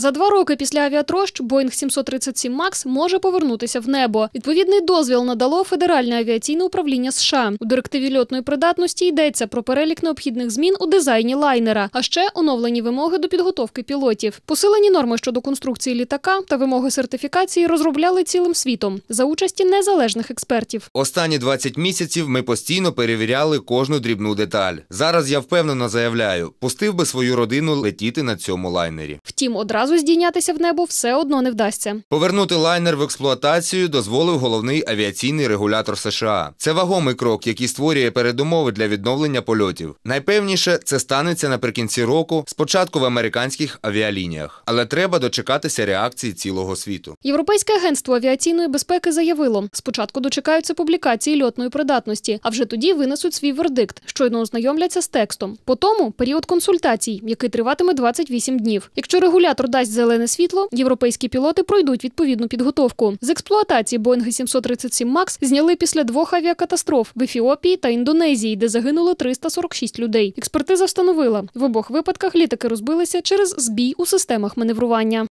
За два роки після авіатрощ Боїнг 737 Макс може повернутися в небо. Відповідний дозвіл надало Федеральне авіаційне управління США. У директиві льотної придатності йдеться про перелік необхідних змін у дизайні лайнера, а ще оновлені вимоги до підготовки пілотів. Посилені норми щодо конструкції літака та вимоги сертифікації розробляли цілим світом за участі незалежних експертів. Останні 20 місяців ми постійно перевіряли кожну дрібну деталь. Зараз я впевнено заявляю, пустив би свою родину летіти на цьому лайнері. Втім, одразу разу здійнятися в небо все одно не вдасться. Повернути лайнер в експлуатацію дозволив головний авіаційний регулятор США. Це вагомий крок, який створює передумови для відновлення польотів. Найпевніше це станеться наприкінці року, спочатку в американських авіалініях, але треба дочекатися реакції цілого світу. Європейське агентство авіаційної безпеки заявило, спочатку дочекаються публікації льотної придатності, а вже тоді винесуть свій вердикт, щойно ознайомляться з текстом. По тому період консультацій, який триватиме 28 днів. Якщо регулятор дасть зелене світло, європейські пілоти пройдуть відповідну підготовку. З експлуатації Боїнги 737 МАКС зняли після двох авіакатастроф в Ефіопії та Індонезії, де загинуло 346 людей. Експертиза встановила в обох випадках літаки розбилися через збій у системах маневрування.